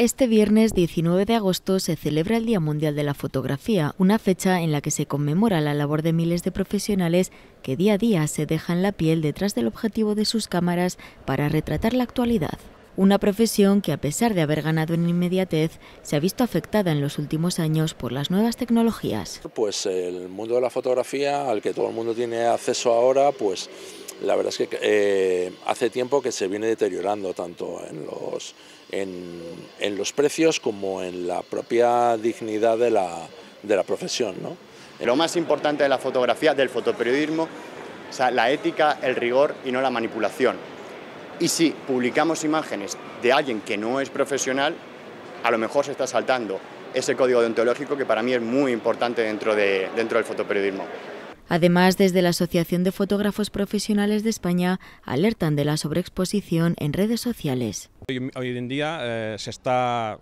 Este viernes 19 de agosto se celebra el Día Mundial de la Fotografía, una fecha en la que se conmemora la labor de miles de profesionales que día a día se dejan la piel detrás del objetivo de sus cámaras para retratar la actualidad una profesión que a pesar de haber ganado en inmediatez, se ha visto afectada en los últimos años por las nuevas tecnologías. Pues el mundo de la fotografía, al que todo el mundo tiene acceso ahora, pues la verdad es que eh, hace tiempo que se viene deteriorando tanto en los, en, los precios como en la propia dignidad de la, de la profesión. ¿no? Lo más importante de la fotografía, del fotoperiodismo, o sea, la ética, el rigor y no la manipulación. Y si publicamos imágenes de alguien que no es profesional, a lo mejor se está saltando ese código deontológico que para mí es muy importante dentro, dentro del fotoperiodismo. Además, desde la Asociación de Fotógrafos Profesionales de España alertan de la sobreexposición en redes sociales. Hoy, en día eh, se está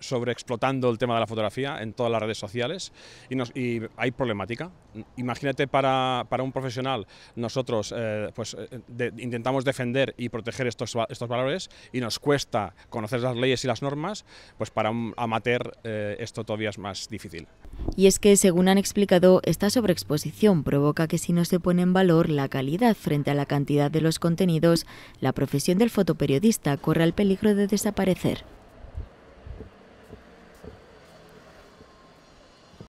sobreexplotando el tema de la fotografía en todas las redes sociales y, hay problemática. Imagínate para, para un profesional, nosotros eh, pues, eh, intentamos defender y proteger estos, estos valores y nos cuesta conocer las leyes y las normas, pues para un amateur esto todavía es más difícil. Y es que, según han explicado, esta sobreexposición provoca que si no se pone en valor la calidad frente a la cantidad de los contenidos, la profesión del fotoperiodista corre el peligro de desaparecer.